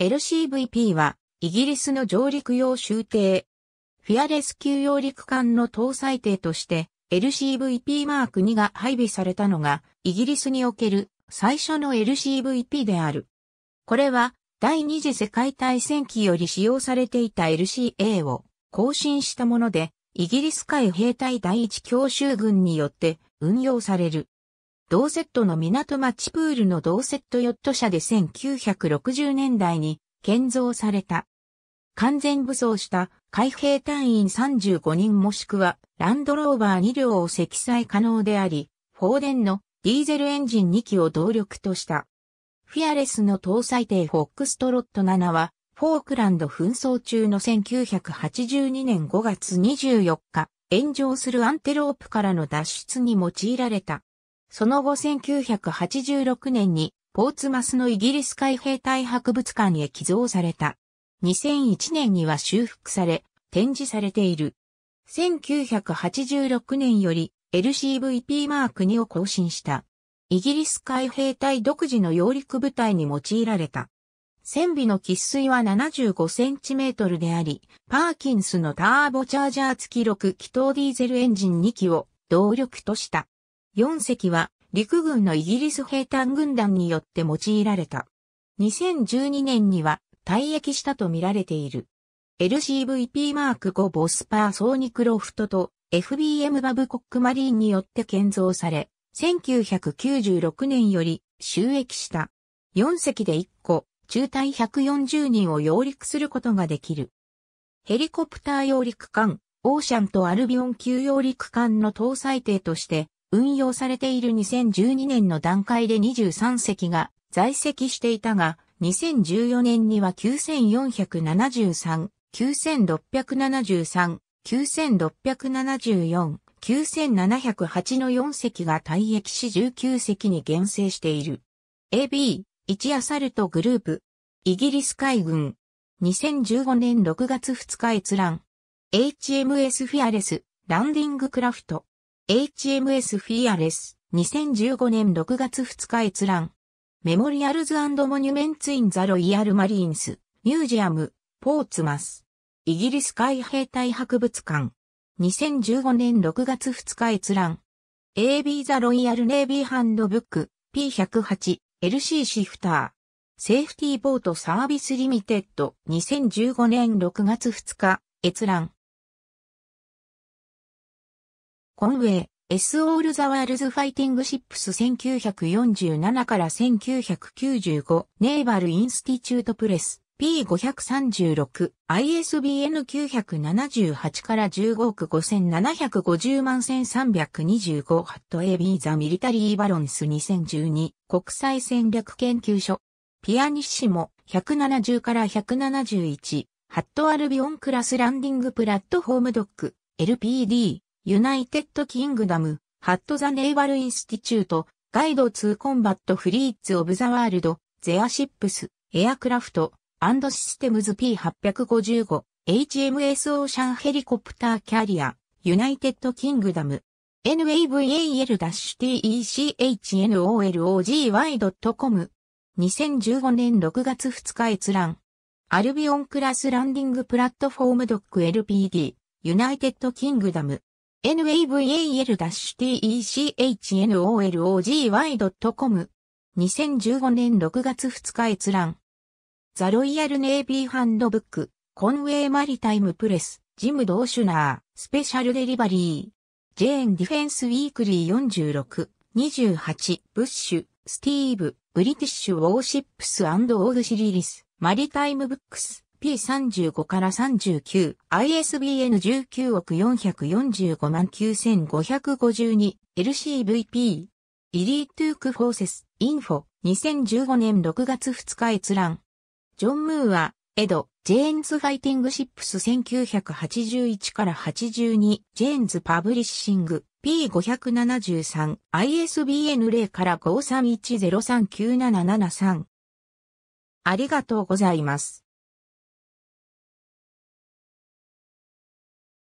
LCVP は、イギリスの上陸用集艇。フィアレス級揚陸艦の搭載艇として、LCVP マーク2が配備されたのが、イギリスにおける最初の LCVP である。これは、第二次世界大戦期より使用されていた LCA を更新したもので、イギリス海兵隊第一強襲軍によって運用される。同セットの港町プールの同セットヨット社で1960年代に建造された。完全武装した海兵隊員35人もしくはランドローバー2両を積載可能であり、放電のディーゼルエンジン2機を動力とした。フィアレスの搭載艇フォックストロット7は、フォークランド紛争中の1982年5月24日、炎上するアンテロープからの脱出に用いられた。その後1986年にポーツマスのイギリス海兵隊博物館へ寄贈された。2001年には修復され、展示されている。1986年より LCVP マーク2を更新した。イギリス海兵隊独自の揚陸部隊に用いられた。船尾の喫水は7 5トルであり、パーキンスのターボチャージャー付き6気筒ディーゼルエンジン2機を動力とした。4隻は陸軍のイギリス兵隊軍団によって用いられた。2012年には退役したとみられている。LCVP マーク5ボスパーソーニクロフトと FBM バブコックマリーンによって建造され、1996年より収益した。4隻で1個、中隊140人を揚陸することができる。ヘリコプター揚陸艦、オーシャンとアルビオン級揚陸艦の搭載艇として、運用されている2012年の段階で23隻が在籍していたが、2014年には9473、9673、9674、9708の4隻が退役し19隻に減制している。AB、1アサルトグループ。イギリス海軍。2015年6月2日閲覧。HMS フィアレス、ランディングクラフト。HMS フィアレス、2015年6月2日閲覧。メモリアルズモニュメンツインザロイヤルマリーンス、ミュージアム、ポーツマス。イギリス海兵隊博物館。2015年6月2日閲覧。AB ザロイヤルネイビーハンドブック、P108、LC シフター。セーフティーボートサービスリミテッド、2015年6月2日、閲覧。コンウェイ、S オールザワールズファイティングシップス1947から1995ネイバルインスティチュートプレス P536 ISBN 978から15億5750万1325ハット AB ザミリタリーバロンス2012国際戦略研究所ピアニッシモ170から171ハットアルビオンクラスランディングプラットフォームドック LPD ユナイテッド・キングダム、ハット・ザ・ネイバル・インスティチュート、ガイド・ツー・コンバット・フリーツ・オブ・ザ・ワールド、ゼアシップス、エアクラフト、アンド・システムズ P855、HMS オーシャン・ヘリコプター・キャリア、ユナイテッド・キングダム、naval-technology.com 2015年6月2日閲覧。アルビオンクラスランディングプラットフォームドック LPD、ユナイテッドキングダム。naval-technology.com 2015年6月2日閲覧。ザ・ロイヤル・ネイビー・ハンドブック、コンウェイ・マリタイム・プレス、ジム・ドーシュナー、スペシャル・デリバリー、ジェーン・ディフェンス・ウィークリー46、28、ブッシュ、スティーブ、ブリティッシュ・ウォーシップスオーグシリリス、マリタイム・ブックス。P35 から39、ISBN 19億445万9552、LCVP。イリートゥークフォーセス、インフォ、2015年6月2日閲覧。ジョン・ムーア、エド、ジェーンズ・ファイティングシップス1981から82、ジェーンズ・パブリッシング、P573、ISBN 0から531039773。ありがとうございます。